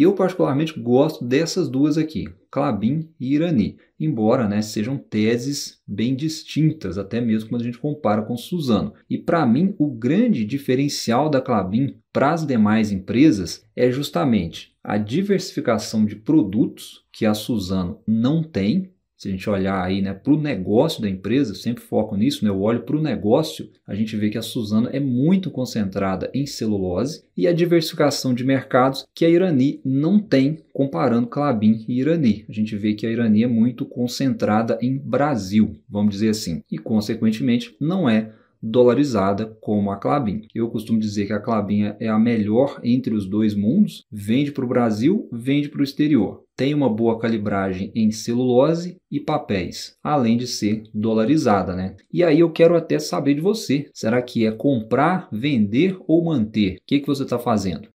E eu particularmente gosto dessas duas aqui, Clabin e Irani, embora né, sejam teses bem distintas, até mesmo quando a gente compara com Suzano. E para mim, o grande diferencial da Clabin para as demais empresas é justamente a diversificação de produtos que a Suzano não tem, se a gente olhar aí né, para o negócio da empresa, sempre foco nisso, né, eu olho para o negócio, a gente vê que a Suzano é muito concentrada em celulose e a diversificação de mercados que a Irani não tem, comparando Clabin e Irani. A gente vê que a Irani é muito concentrada em Brasil, vamos dizer assim, e consequentemente não é dolarizada como a Clabin. Eu costumo dizer que a Clabin é a melhor entre os dois mundos, vende para o Brasil, vende para o exterior. Tem uma boa calibragem em celulose e papéis, além de ser dolarizada, né? E aí eu quero até saber de você, será que é comprar, vender ou manter? O que, que você está fazendo?